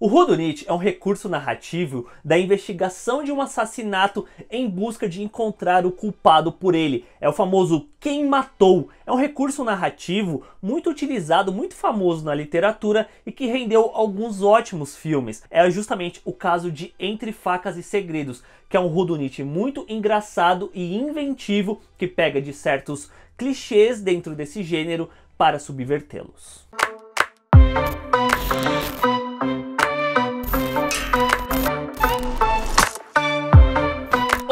O Rodonit é um recurso narrativo da investigação de um assassinato em busca de encontrar o culpado por ele. É o famoso quem matou. É um recurso narrativo muito utilizado, muito famoso na literatura e que rendeu alguns ótimos filmes. É justamente o caso de Entre Facas e Segredos, que é um Rodonit muito engraçado e inventivo que pega de certos clichês dentro desse gênero para subvertê-los.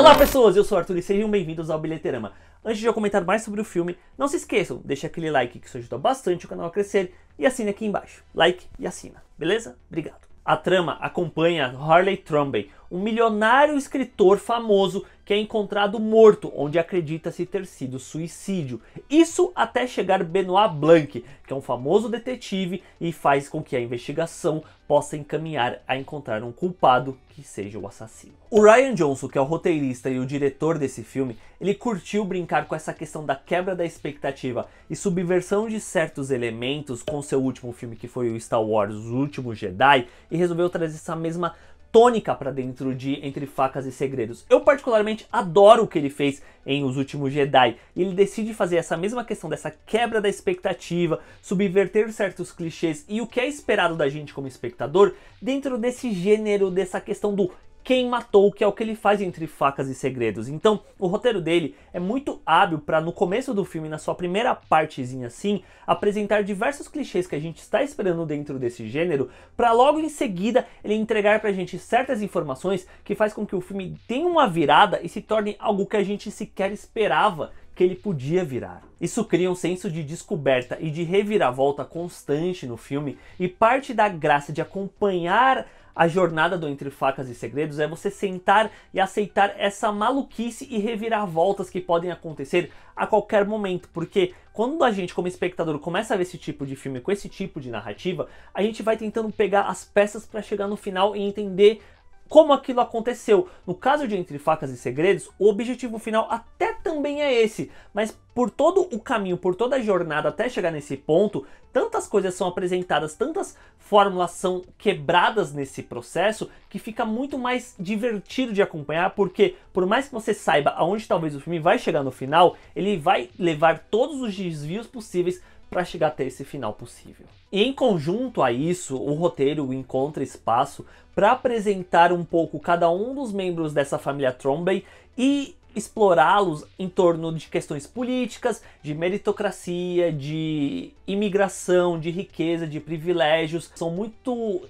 Olá pessoas, eu sou o Arthur e sejam bem-vindos ao Bilheterama. Antes de eu comentar mais sobre o filme, não se esqueçam, deixe aquele like que isso ajuda bastante o canal a crescer e assine aqui embaixo. Like e assina, beleza? Obrigado. A trama acompanha Harley Trombay, um milionário escritor famoso que é encontrado morto, onde acredita-se ter sido suicídio. Isso até chegar Benoit Blanc, que é um famoso detetive e faz com que a investigação possa encaminhar a encontrar um culpado que seja o assassino. O Ryan Johnson, que é o roteirista e o diretor desse filme, ele curtiu brincar com essa questão da quebra da expectativa e subversão de certos elementos com seu último filme que foi o Star Wars: O Último Jedi e resolveu trazer essa mesma tônica para dentro de Entre Facas e Segredos. Eu particularmente adoro o que ele fez em Os Últimos Jedi. Ele decide fazer essa mesma questão dessa quebra da expectativa, subverter certos clichês e o que é esperado da gente como espectador dentro desse gênero, dessa questão do quem matou, que é o que ele faz entre facas e segredos. Então, o roteiro dele é muito hábil para no começo do filme, na sua primeira partezinha assim, apresentar diversos clichês que a gente está esperando dentro desse gênero, para logo em seguida ele entregar pra gente certas informações que faz com que o filme tenha uma virada e se torne algo que a gente sequer esperava que ele podia virar. Isso cria um senso de descoberta e de reviravolta constante no filme e parte da graça de acompanhar a jornada do Entre Facas e Segredos é você sentar e aceitar essa maluquice e revirar voltas que podem acontecer a qualquer momento, porque quando a gente, como espectador, começa a ver esse tipo de filme com esse tipo de narrativa, a gente vai tentando pegar as peças para chegar no final e entender como aquilo aconteceu. No caso de Entre Facas e Segredos, o objetivo final até também é esse, mas por todo o caminho, por toda a jornada até chegar nesse ponto, tantas coisas são apresentadas, tantas fórmulas são quebradas nesse processo, que fica muito mais divertido de acompanhar, porque por mais que você saiba aonde talvez o filme vai chegar no final, ele vai levar todos os desvios possíveis para chegar até esse final possível. E em conjunto a isso, o roteiro encontra espaço para apresentar um pouco cada um dos membros dessa família Trombay e explorá-los em torno de questões políticas, de meritocracia, de imigração, de riqueza, de privilégios. São muito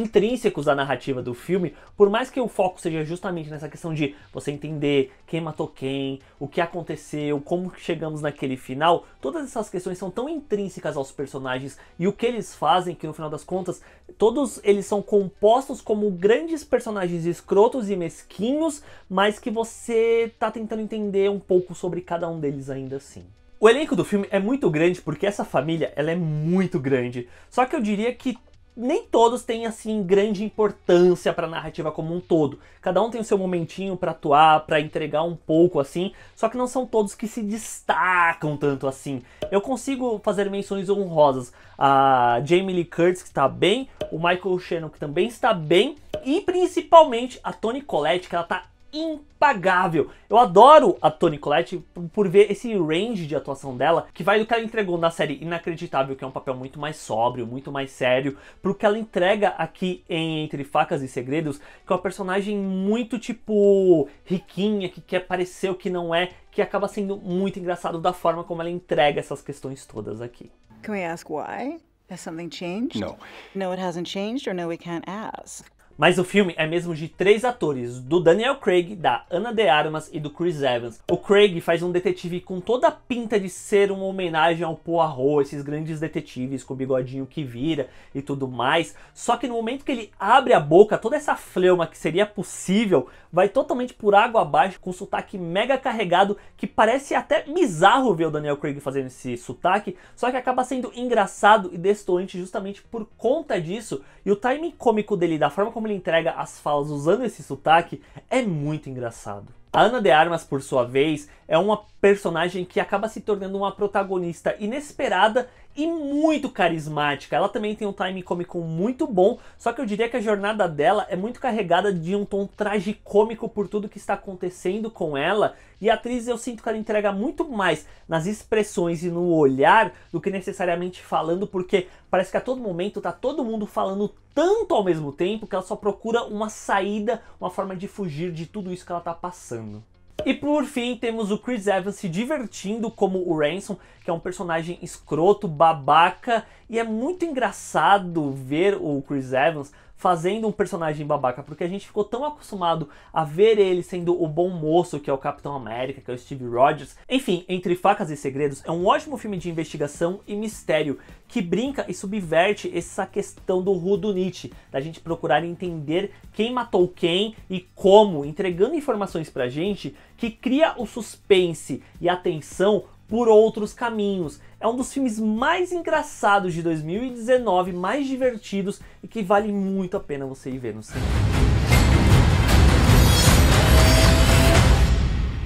intrínsecos à narrativa do filme, por mais que o foco seja justamente nessa questão de você entender quem matou quem, o que aconteceu, como chegamos naquele final, todas essas questões são tão intrínsecas aos personagens e o que eles fazem que no final das contas todos eles são compostos como grandes personagens escrotos e mesquinhos, mas que você tá tentando entender um pouco sobre cada um deles ainda assim. O elenco do filme é muito grande porque essa família ela é muito grande. Só que eu diria que nem todos têm assim grande importância para a narrativa como um todo. Cada um tem o seu momentinho para atuar, para entregar um pouco assim, só que não são todos que se destacam tanto assim. Eu consigo fazer menções honrosas a Jamie Lee Curtis que está bem, o Michael Shannon que também está bem e principalmente a Toni Collette que ela está impagável. Eu adoro a Toni Collette por ver esse range de atuação dela, que vai do que ela entregou na série Inacreditável, que é um papel muito mais sóbrio, muito mais sério, pro que ela entrega aqui em Entre Facas e Segredos, que é uma personagem muito tipo riquinha, que quer parecer o que não é, que acaba sendo muito engraçado da forma como ela entrega essas questões todas aqui. Can we ask why? Has something changed? No. No, it hasn't changed, or no, we can't ask. Mas o filme é mesmo de três atores, do Daniel Craig, da Ana de Armas e do Chris Evans. O Craig faz um detetive com toda a pinta de ser uma homenagem ao Poirot, esses grandes detetives com o bigodinho que vira e tudo mais. Só que no momento que ele abre a boca, toda essa fleuma que seria possível vai totalmente por água abaixo, com um sotaque mega carregado que parece até bizarro ver o Daniel Craig fazendo esse sotaque, só que acaba sendo engraçado e destoante justamente por conta disso. E o timing cômico dele, da forma como ele entrega as falas usando esse sotaque é muito engraçado. A Ana de Armas, por sua vez, é uma personagem que acaba se tornando uma protagonista inesperada e muito carismática. Ela também tem um time cômico muito bom, só que eu diria que a jornada dela é muito carregada de um tom tragicômico por tudo que está acontecendo com ela. E a atriz eu sinto que ela entrega muito mais nas expressões e no olhar do que necessariamente falando, porque parece que a todo momento tá todo mundo falando tanto ao mesmo tempo que ela só procura uma saída, uma forma de fugir de tudo isso que ela tá passando. E por fim, temos o Chris Evans se divertindo como o Ransom, que é um personagem escroto, babaca, e é muito engraçado ver o Chris Evans fazendo um personagem babaca, porque a gente ficou tão acostumado a ver ele sendo o bom moço, que é o Capitão América, que é o Steve Rogers. Enfim, Entre Facas e Segredos é um ótimo filme de investigação e mistério que brinca e subverte essa questão do rudo Nietzsche, da gente procurar entender quem matou quem e como, entregando informações pra gente que cria o suspense e a tensão por outros caminhos. É um dos filmes mais engraçados de 2019, mais divertidos e que vale muito a pena você ir ver no cinema.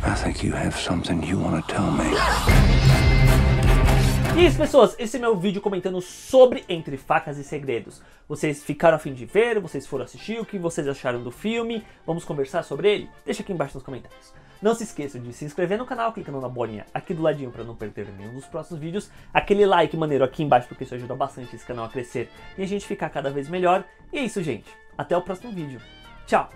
I think you have something you want to tell me. E isso, pessoas, esse é meu vídeo comentando sobre Entre Facas e Segredos. Vocês ficaram a fim de ver, vocês foram assistir, o que vocês acharam do filme, vamos conversar sobre ele? Deixa aqui embaixo nos comentários. Não se esqueça de se inscrever no canal clicando na bolinha aqui do ladinho para não perder nenhum dos próximos vídeos, aquele like maneiro aqui embaixo porque isso ajuda bastante esse canal a crescer e a gente ficar cada vez melhor. E é isso, gente. Até o próximo vídeo. Tchau!